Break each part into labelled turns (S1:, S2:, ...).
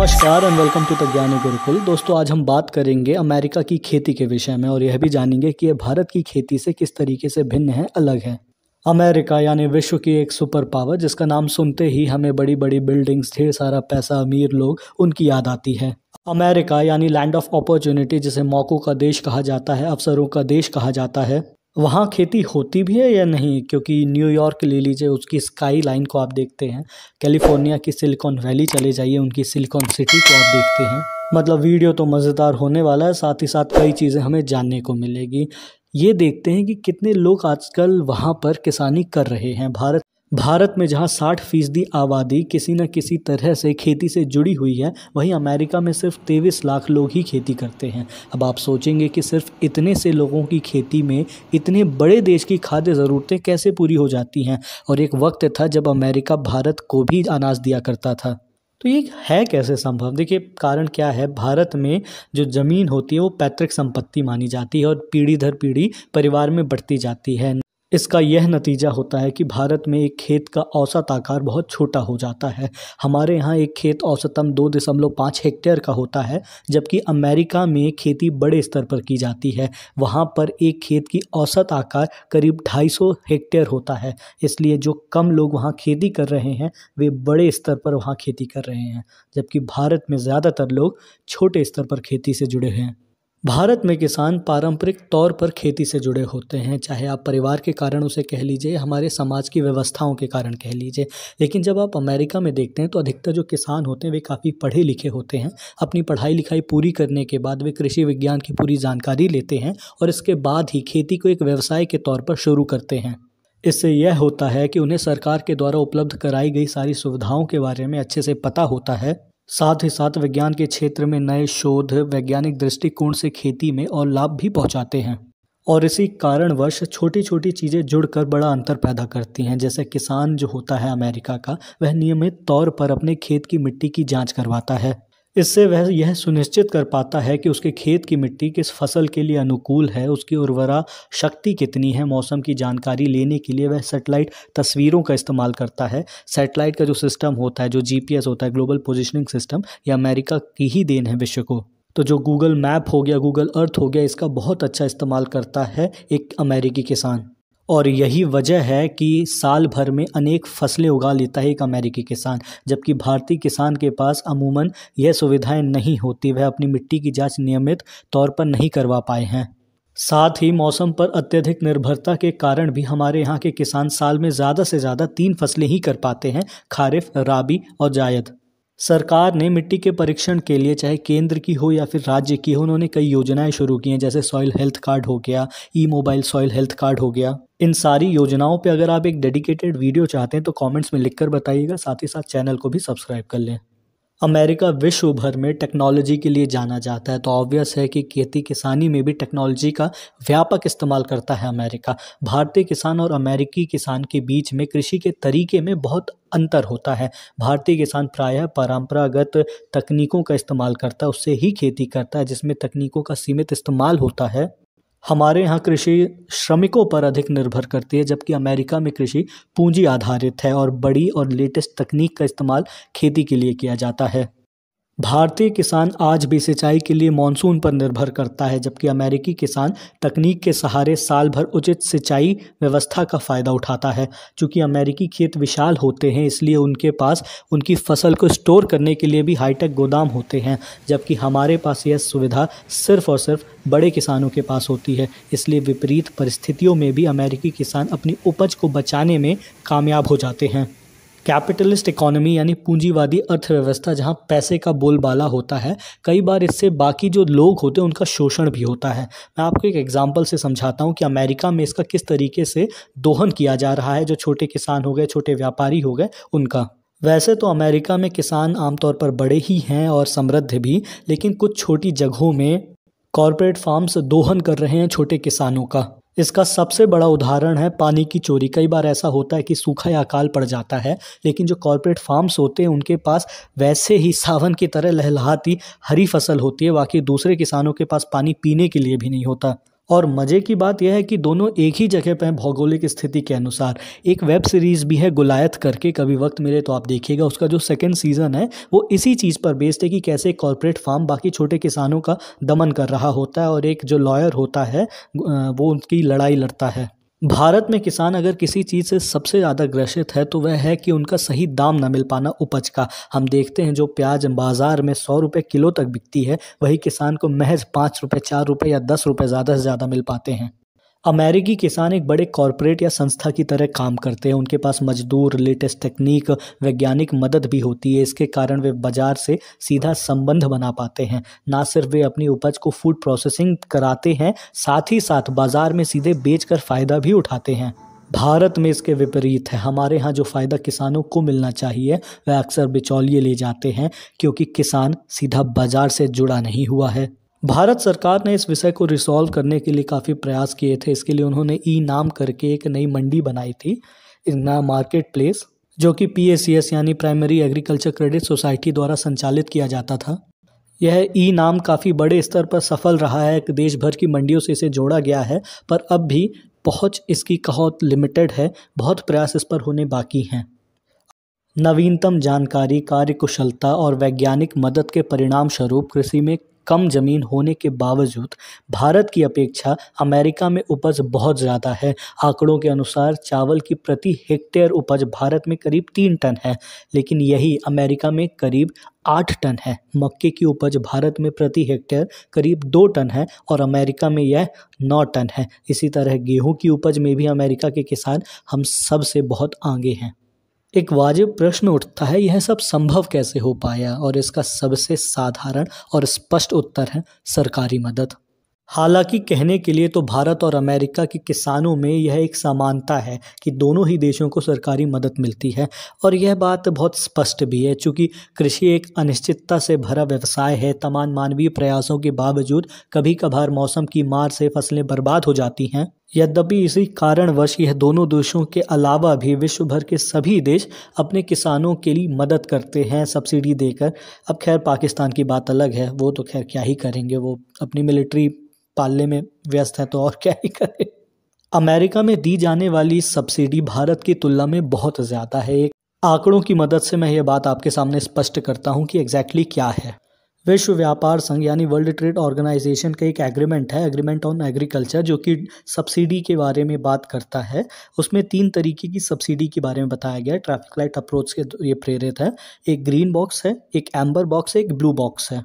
S1: नमस्कार and welcome to the ज्ञानी गुरुकुल दोस्तों आज हम बात करेंगे अमेरिका की खेती के विषय में और यह भी जानेंगे कि यह भारत की खेती से किस तरीके से भिन्न है अलग है अमेरिका यानी विश्व की एक सुपर पावर जिसका नाम सुनते ही हमें बड़ी बड़ी बिल्डिंग्स ढेर सारा पैसा अमीर लोग उनकी याद आती है अमेरिका यानी लैंड ऑफ अपॉर्चुनिटी जिसे मौक़ों का देश कहा जाता है अवसरों का देश कहा जाता है वहाँ खेती होती भी है या नहीं क्योंकि न्यूयॉर्क ले लीजिए उसकी स्काई लाइन को आप देखते हैं कैलिफोर्निया की सिलिकॉन वैली चले जाइए उनकी सिलिकॉन सिटी को आप देखते हैं मतलब वीडियो तो मज़ेदार होने वाला है साथ ही साथ कई चीज़ें हमें जानने को मिलेगी ये देखते हैं कि कितने लोग आजकल वहाँ पर किसानी कर रहे हैं भारत भारत में जहां साठ फीसदी आबादी किसी न किसी तरह से खेती से जुड़ी हुई है वहीं अमेरिका में सिर्फ तेईस लाख लोग ही खेती करते हैं अब आप सोचेंगे कि सिर्फ इतने से लोगों की खेती में इतने बड़े देश की खाद्य ज़रूरतें कैसे पूरी हो जाती हैं और एक वक्त था जब अमेरिका भारत को भी अनाज दिया करता था तो ये है कैसे संभव देखिए कारण क्या है भारत में जो ज़मीन होती है वो पैतृक संपत्ति मानी जाती है और पीढ़ी दर पीढ़ी परिवार में बढ़ती जाती है इसका यह नतीजा होता है कि भारत में एक खेत का औसत आकार बहुत छोटा हो जाता है हमारे यहाँ एक खेत औसतम दो दशमलव पाँच हेक्टेयर का होता है जबकि अमेरिका में खेती बड़े स्तर पर की जाती है वहाँ पर एक खेत की औसत आकार करीब ढाई सौ हेक्टेयर होता है इसलिए जो कम लोग वहाँ खेती कर रहे हैं वे बड़े स्तर पर वहाँ खेती कर रहे हैं जबकि भारत में ज़्यादातर लोग छोटे स्तर पर खेती से जुड़े हैं भारत में किसान पारंपरिक तौर पर खेती से जुड़े होते हैं चाहे आप परिवार के कारण उसे कह लीजिए हमारे समाज की व्यवस्थाओं के कारण कह लीजिए लेकिन जब आप अमेरिका में देखते हैं तो अधिकतर जो किसान होते हैं वे काफ़ी पढ़े लिखे होते हैं अपनी पढ़ाई लिखाई पूरी करने के बाद वे कृषि विज्ञान की पूरी जानकारी लेते हैं और इसके बाद ही खेती को एक व्यवसाय के तौर पर शुरू करते हैं इससे यह होता है कि उन्हें सरकार के द्वारा उपलब्ध कराई गई सारी सुविधाओं के बारे में अच्छे से पता होता है साथ ही साथ विज्ञान के क्षेत्र में नए शोध वैज्ञानिक दृष्टिकोण से खेती में और लाभ भी पहुंचाते हैं और इसी कारणवश छोटी छोटी चीज़ें जुड़कर बड़ा अंतर पैदा करती हैं जैसे किसान जो होता है अमेरिका का वह नियमित तौर पर अपने खेत की मिट्टी की जांच करवाता है इससे वह यह सुनिश्चित कर पाता है कि उसके खेत की मिट्टी किस फसल के लिए अनुकूल है उसकी उर्वरा शक्ति कितनी है मौसम की जानकारी लेने के लिए वह सैटेलाइट तस्वीरों का इस्तेमाल करता है सैटेलाइट का जो सिस्टम होता है जो जीपीएस होता है ग्लोबल पोजिशनिंग सिस्टम यह अमेरिका की ही देन है विश्व को तो जो गूगल मैप हो गया गूगल अर्थ हो गया इसका बहुत अच्छा इस्तेमाल करता है एक अमेरिकी किसान और यही वजह है कि साल भर में अनेक फसलें उगा लेता है एक अमेरिकी किसान जबकि भारतीय किसान के पास अमूमन यह सुविधाएं नहीं होती वह अपनी मिट्टी की जांच नियमित तौर पर नहीं करवा पाए हैं साथ ही मौसम पर अत्यधिक निर्भरता के कारण भी हमारे यहाँ के किसान साल में ज़्यादा से ज़्यादा तीन फसलें ही कर पाते हैं खारिफ राबी और जायद सरकार ने मिट्टी के परीक्षण के लिए चाहे केंद्र की हो या फिर राज्य की हो उन्होंने कई योजनाएं शुरू की हैं जैसे सॉइल हेल्थ कार्ड हो गया e mobile soil health card हो गया इन सारी योजनाओं पे अगर आप एक डेडिकेटेड वीडियो चाहते हैं तो कमेंट्स में लिखकर बताइएगा साथ ही साथ चैनल को भी सब्सक्राइब कर लें अमेरिका विश्व भर में टेक्नोलॉजी के लिए जाना जाता है तो ऑब्वियस है कि खेती किसानी में भी टेक्नोलॉजी का व्यापक इस्तेमाल करता है अमेरिका भारतीय किसान और अमेरिकी किसान के बीच में कृषि के तरीके में बहुत अंतर होता है भारतीय किसान प्रायः परंपरागत तकनीकों का इस्तेमाल करता है उससे ही खेती करता है जिसमें तकनीकों का सीमित इस्तेमाल होता है हमारे यहाँ कृषि श्रमिकों पर अधिक निर्भर करती है जबकि अमेरिका में कृषि पूँजी आधारित है और बड़ी और लेटेस्ट तकनीक का इस्तेमाल खेती के लिए किया जाता है भारतीय किसान आज भी सिंचाई के लिए मानसून पर निर्भर करता है जबकि अमेरिकी किसान तकनीक के सहारे साल भर उचित सिंचाई व्यवस्था का फ़ायदा उठाता है चूँकि अमेरिकी खेत विशाल होते हैं इसलिए उनके पास उनकी फसल को स्टोर करने के लिए भी हाईटेक गोदाम होते हैं जबकि हमारे पास यह सुविधा सिर्फ और सिर्फ बड़े किसानों के पास होती है इसलिए विपरीत परिस्थितियों में भी अमेरिकी किसान अपनी उपज को बचाने में कामयाब हो जाते हैं कैपिटलिस्ट इकोनॉमी यानी पूंजीवादी अर्थव्यवस्था जहाँ पैसे का बोलबाला होता है कई बार इससे बाकी जो लोग होते हैं उनका शोषण भी होता है मैं आपको एक एग्जाम्पल से समझाता हूँ कि अमेरिका में इसका किस तरीके से दोहन किया जा रहा है जो छोटे किसान हो गए छोटे व्यापारी हो गए उनका वैसे तो अमेरिका में किसान आमतौर पर बड़े ही हैं और समृद्ध भी लेकिन कुछ छोटी जगहों में कॉरपोरेट फार्म्स दोहन कर रहे हैं छोटे किसानों का इसका सबसे बड़ा उदाहरण है पानी की चोरी कई बार ऐसा होता है कि सूखा या अकाल पड़ जाता है लेकिन जो कॉरपोरेट फार्म्स होते हैं उनके पास वैसे ही सावन की तरह लहलहाती हरी फसल होती है बाकी दूसरे किसानों के पास पानी पीने के लिए भी नहीं होता और मज़े की बात यह है कि दोनों एक ही जगह पर हैं भौगोलिक स्थिति के अनुसार एक वेब सीरीज़ भी है गुलायत करके कभी वक्त मिले तो आप देखिएगा उसका जो सेकेंड सीज़न है वो इसी चीज़ पर बेस्ड है कि कैसे कॉरपोरेट फार्म बाकी छोटे किसानों का दमन कर रहा होता है और एक जो लॉयर होता है वो उनकी लड़ाई लड़ता है भारत में किसान अगर किसी चीज़ से सबसे ज़्यादा ग्रसित है तो वह है कि उनका सही दाम ना मिल पाना उपज का हम देखते हैं जो प्याज बाज़ार में सौ रुपये किलो तक बिकती है वही किसान को महज पाँच रुपये चार रुपये या दस रुपये ज़्यादा से ज़्यादा मिल पाते हैं अमेरिकी किसान एक बड़े कॉरपोरेट या संस्था की तरह काम करते हैं उनके पास मजदूर लेटेस्ट तकनीक वैज्ञानिक मदद भी होती है इसके कारण वे बाज़ार से सीधा संबंध बना पाते हैं ना सिर्फ वे अपनी उपज को फूड प्रोसेसिंग कराते हैं साथ ही साथ बाज़ार में सीधे बेचकर फ़ायदा भी उठाते हैं भारत में इसके विपरीत है हमारे यहाँ जो फ़ायदा किसानों को मिलना चाहिए वह अक्सर बिचौलिए ले जाते हैं क्योंकि किसान सीधा बाज़ार से जुड़ा नहीं हुआ है भारत सरकार ने इस विषय को रिसॉल्व करने के लिए काफ़ी प्रयास किए थे इसके लिए उन्होंने ई नाम करके एक नई मंडी बनाई थी इना मार्केट प्लेस जो कि पी यानी प्राइमरी एग्रीकल्चर क्रेडिट सोसाइटी द्वारा संचालित किया जाता था यह ई नाम काफ़ी बड़े स्तर पर सफल रहा है देश भर की मंडियों से इसे जोड़ा गया है पर अब भी पहुंच इसकी बहुत लिमिटेड है बहुत प्रयास इस पर होने बाकी हैं नवीनतम जानकारी कार्यकुशलता और वैज्ञानिक मदद के परिणाम स्वरूप कृषि में कम ज़मीन होने के बावजूद भारत की अपेक्षा अमेरिका में उपज बहुत ज़्यादा है आंकड़ों के अनुसार चावल की प्रति हेक्टेयर उपज भारत में करीब तीन टन है लेकिन यही अमेरिका में करीब आठ टन है मक्के की उपज भारत में प्रति हेक्टेयर करीब दो टन है और अमेरिका में यह नौ टन है इसी तरह गेहूं की उपज में भी अमेरिका के किसान हम सबसे बहुत आगे हैं एक वाजिब प्रश्न उठता है यह सब संभव कैसे हो पाया और इसका सबसे साधारण और स्पष्ट उत्तर है सरकारी मदद हालांकि कहने के लिए तो भारत और अमेरिका के किसानों में यह एक समानता है कि दोनों ही देशों को सरकारी मदद मिलती है और यह बात बहुत स्पष्ट भी है क्योंकि कृषि एक अनिश्चितता से भरा व्यवसाय है तमाम मानवीय प्रयासों के बावजूद कभी कभार मौसम की मार से फसलें बर्बाद हो जाती हैं यद्यपि इसी कारणवश यह दोनों देशों के अलावा भी विश्व भर के सभी देश अपने किसानों के लिए मदद करते हैं सब्सिडी देकर अब खैर पाकिस्तान की बात अलग है वो तो खैर क्या ही करेंगे वो अपनी मिलिट्री पालने में व्यस्त हैं तो और क्या ही करें अमेरिका में दी जाने वाली सब्सिडी भारत की तुलना में बहुत ज़्यादा है एक आंकड़ों की मदद से मैं ये बात आपके सामने स्पष्ट करता हूँ कि एग्जैक्टली exactly क्या है विश्व व्यापार संघ यानी वर्ल्ड ट्रेड ऑर्गेनाइजेशन का एक एग्रीमेंट है एग्रीमेंट ऑन एग्रीकल्चर जो कि सब्सिडी के बारे में बात करता है उसमें तीन तरीके की सब्सिडी के बारे में बताया गया है ट्रैफिक लाइट अप्रोच के ये प्रेरित है एक ग्रीन बॉक्स है एक एम्बर बॉक्स है एक ब्लू बॉक्स है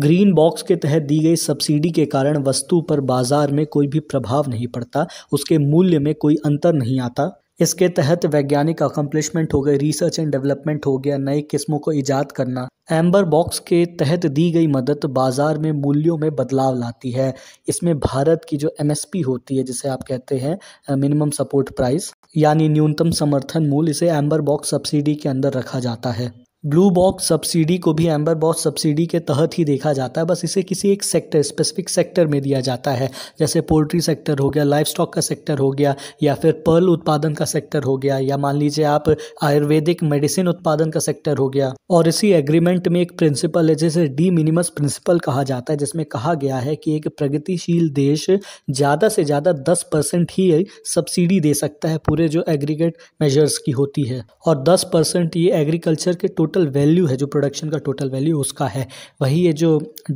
S1: ग्रीन बॉक्स के तहत दी गई सब्सिडी के कारण वस्तु पर बाजार में कोई भी प्रभाव नहीं पड़ता उसके मूल्य में कोई अंतर नहीं आता इसके तहत वैज्ञानिक अकम्पलिशमेंट हो गए रिसर्च एंड डेवलपमेंट हो गया नई किस्मों को ईजाद करना एम्बर बॉक्स के तहत दी गई मदद बाजार में मूल्यों में बदलाव लाती है इसमें भारत की जो एमएसपी होती है जिसे आप कहते हैं मिनिमम सपोर्ट प्राइस यानी न्यूनतम समर्थन मूल्य इसे एम्बर बॉक्स सब्सिडी के अंदर रखा जाता है ब्लू बॉक्स सब्सिडी को भी एम्बर बॉक्स सब्सिडी के तहत ही देखा जाता है बस इसे किसी एक सेक्टर स्पेसिफिक सेक्टर में दिया जाता है जैसे पोल्ट्री सेक्टर हो गया लाइफ स्टॉक का सेक्टर हो गया या फिर पर्ल उत्पादन का सेक्टर हो गया या मान लीजिए आप आयुर्वेदिक मेडिसिन उत्पादन का सेक्टर हो गया और इसी एग्रीमेंट में एक प्रिंसिपल है जैसे डी मिनिमस प्रिंसिपल कहा जाता है जिसमें कहा गया है कि एक प्रगतिशील देश ज़्यादा से ज़्यादा दस परसेंट ही सब्सिडी दे सकता है पूरे जो एग्रीगेट मेजर्स की होती है और दस परसेंट ये एग्रीकल्चर के टोटल टोटल वैल्यू है जो प्रोडक्शन का टोटल वैल्यू उसका है वही ये जो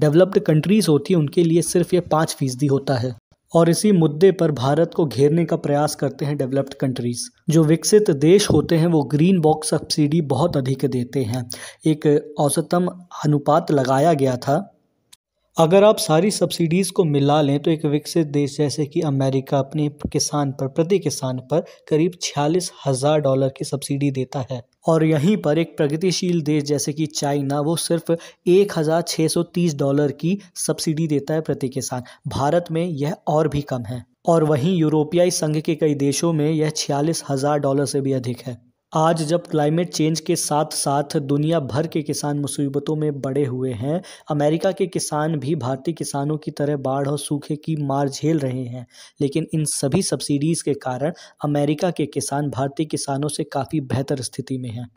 S1: डेवलप्ड कंट्रीज़ होती है उनके लिए सिर्फ ये पाँच फीसदी होता है और इसी मुद्दे पर भारत को घेरने का प्रयास करते हैं डेवलप्ड कंट्रीज़ जो विकसित देश होते हैं वो ग्रीन बॉक्स सब्सिडी बहुत अधिक देते हैं एक औसतम अनुपात लगाया गया था अगर आप सारी सब्सिडीज़ को मिला लें तो एक विकसित देश जैसे कि अमेरिका अपने किसान पर प्रति किसान पर करीब छियालीस हज़ार डॉलर की सब्सिडी देता है और यहीं पर एक प्रगतिशील देश जैसे कि चाइना वो सिर्फ एक हज़ार छः सौ तीस डॉलर की सब्सिडी देता है प्रति किसान भारत में यह और भी कम है और वहीं यूरोपियाई संघ के कई देशों में यह छियालीस हज़ार डॉलर से भी अधिक है आज जब क्लाइमेट चेंज के साथ साथ दुनिया भर के किसान मुसीबतों में बड़े हुए हैं अमेरिका के किसान भी भारतीय किसानों की तरह बाढ़ और सूखे की मार झेल रहे हैं लेकिन इन सभी सब्सिडीज़ के कारण अमेरिका के किसान भारतीय किसानों से काफ़ी बेहतर स्थिति में हैं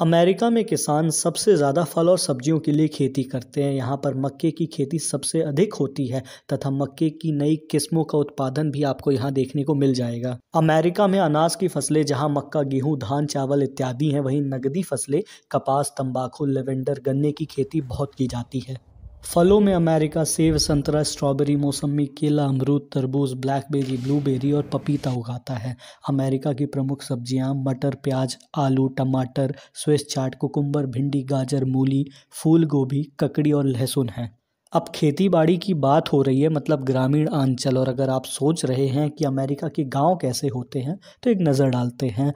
S1: अमेरिका में किसान सबसे ज़्यादा फल और सब्जियों के लिए खेती करते हैं यहाँ पर मक्के की खेती सबसे अधिक होती है तथा मक्के की नई किस्मों का उत्पादन भी आपको यहाँ देखने को मिल जाएगा अमेरिका में अनाज की फसलें जहाँ मक्का गेहूँ धान चावल इत्यादि हैं वहीं नगदी फसलें कपास तंबाकू लेवेंडर गन्ने की खेती बहुत की जाती है फलों में अमेरिका सेब संतरा स्ट्रॉबेरी मौसमी केला अमरूद तरबूज ब्लैकबेरी ब्लूबेरी और पपीता उगाता है अमेरिका की प्रमुख सब्जियां मटर प्याज आलू टमाटर स्विस चाट कुकुम्बर भिंडी गाजर मूली फूल गोभी ककड़ी और लहसुन हैं अब खेती बाड़ी की बात हो रही है मतलब ग्रामीण आंचल और अगर आप सोच रहे हैं कि अमेरिका के गांव कैसे होते हैं तो एक नज़र डालते हैं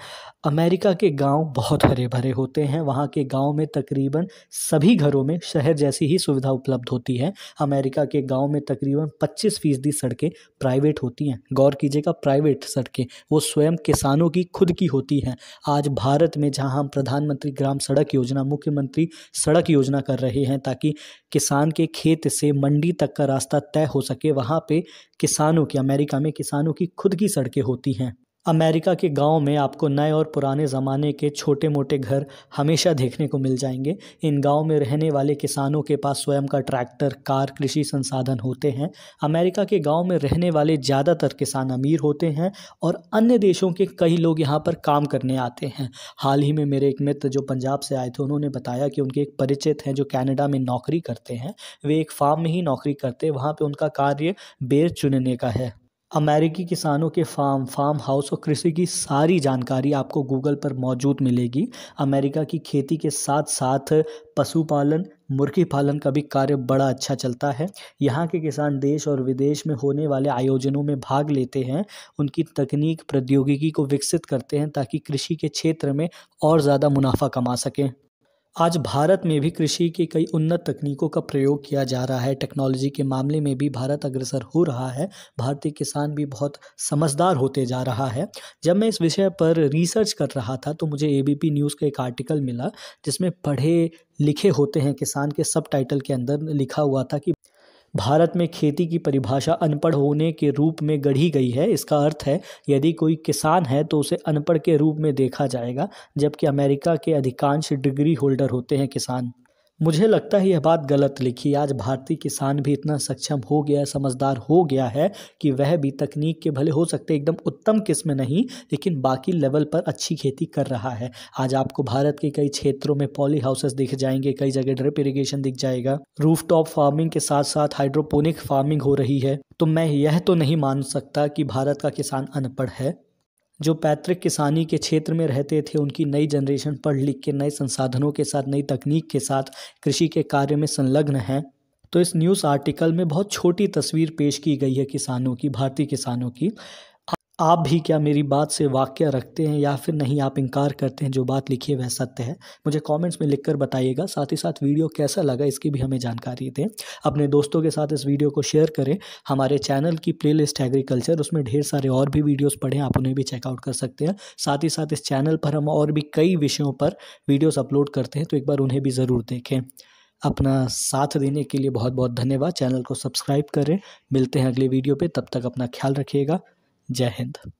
S1: अमेरिका के गांव बहुत हरे भरे होते हैं वहां के गांव में तकरीबन सभी घरों में शहर जैसी ही सुविधा उपलब्ध होती है अमेरिका के गाँव में तकरीबन पच्चीस फीसदी सड़कें प्राइवेट होती हैं गौर कीजिएगा प्राइवेट सड़कें वो स्वयं किसानों की खुद की होती हैं आज भारत में जहाँ हम प्रधानमंत्री ग्राम सड़क योजना मुख्यमंत्री सड़क योजना कर रहे हैं ताकि किसान के खेत क्षेत्र से मंडी तक का रास्ता तय हो सके वहाँ पे किसानों की अमेरिका में किसानों की खुद की सड़कें होती हैं अमेरिका के गांव में आपको नए और पुराने ज़माने के छोटे मोटे घर हमेशा देखने को मिल जाएंगे इन गांव में रहने वाले किसानों के पास स्वयं का ट्रैक्टर कार कृषि संसाधन होते हैं अमेरिका के गांव में रहने वाले ज़्यादातर किसान अमीर होते हैं और अन्य देशों के कई लोग यहाँ पर काम करने आते हैं हाल ही में मेरे एक मित्र जो पंजाब से आए थे उन्होंने बताया कि उनके एक परिचित हैं जो कैनेडा में नौकरी करते हैं वे एक फार्म में ही नौकरी करते वहाँ पर उनका कार्य बेर चुनने का है अमेरिकी किसानों के फार्म फार्म हाउस और कृषि की सारी जानकारी आपको गूगल पर मौजूद मिलेगी अमेरिका की खेती के साथ साथ पशुपालन मुर्गी पालन का भी कार्य बड़ा अच्छा चलता है यहाँ के किसान देश और विदेश में होने वाले आयोजनों में भाग लेते हैं उनकी तकनीक प्रौद्योगिकी को विकसित करते हैं ताकि कृषि के क्षेत्र में और ज़्यादा मुनाफा कमा सकें आज भारत में भी कृषि की कई उन्नत तकनीकों का प्रयोग किया जा रहा है टेक्नोलॉजी के मामले में भी भारत अग्रसर हो रहा है भारतीय किसान भी बहुत समझदार होते जा रहा है जब मैं इस विषय पर रिसर्च कर रहा था तो मुझे ए न्यूज़ का एक आर्टिकल मिला जिसमें पढ़े लिखे होते हैं किसान के सब टाइटल के अंदर लिखा हुआ था कि भारत में खेती की परिभाषा अनपढ़ होने के रूप में गढ़ी गई है इसका अर्थ है यदि कोई किसान है तो उसे अनपढ़ के रूप में देखा जाएगा जबकि अमेरिका के अधिकांश डिग्री होल्डर होते हैं किसान मुझे लगता है यह बात गलत लिखी आज भारतीय किसान भी इतना सक्षम हो गया है समझदार हो गया है कि वह भी तकनीक के भले हो सकते एकदम उत्तम किस्म नहीं लेकिन बाकी लेवल पर अच्छी खेती कर रहा है आज आपको भारत के कई क्षेत्रों में पॉली हाउसेस दिख जाएंगे कई जगह ड्रिप इरीगेशन दिख जाएगा रूफ टॉप फार्मिंग के साथ साथ हाइड्रोपोनिक फार्मिंग हो रही है तो मैं यह तो नहीं मान सकता कि भारत का किसान अनपढ़ है जो पैतृक किसानी के क्षेत्र में रहते थे उनकी नई जनरेशन पढ़ लिख के नए संसाधनों के साथ नई तकनीक के साथ कृषि के कार्य में संलग्न हैं तो इस न्यूज़ आर्टिकल में बहुत छोटी तस्वीर पेश की गई है किसानों की भारतीय किसानों की आप भी क्या मेरी बात से वाक्य रखते हैं या फिर नहीं आप इनकार करते हैं जो बात लिखी है वह सत्य है मुझे कमेंट्स में लिखकर बताइएगा साथ ही साथ वीडियो कैसा लगा इसकी भी हमें जानकारी दें अपने दोस्तों के साथ इस वीडियो को शेयर करें हमारे चैनल की प्लेलिस्ट एग्रीकल्चर उसमें ढेर सारे और भी वीडियोज़ पढ़ें आप उन्हें भी चेकआउट कर सकते हैं साथ ही साथ इस चैनल पर हम और भी कई विषयों पर वीडियोज़ अपलोड करते हैं तो एक बार उन्हें भी ज़रूर देखें अपना साथ देने के लिए बहुत बहुत धन्यवाद चैनल को सब्सक्राइब करें मिलते हैं अगले वीडियो पे तब तक अपना ख्याल रखिएगा जय हिंद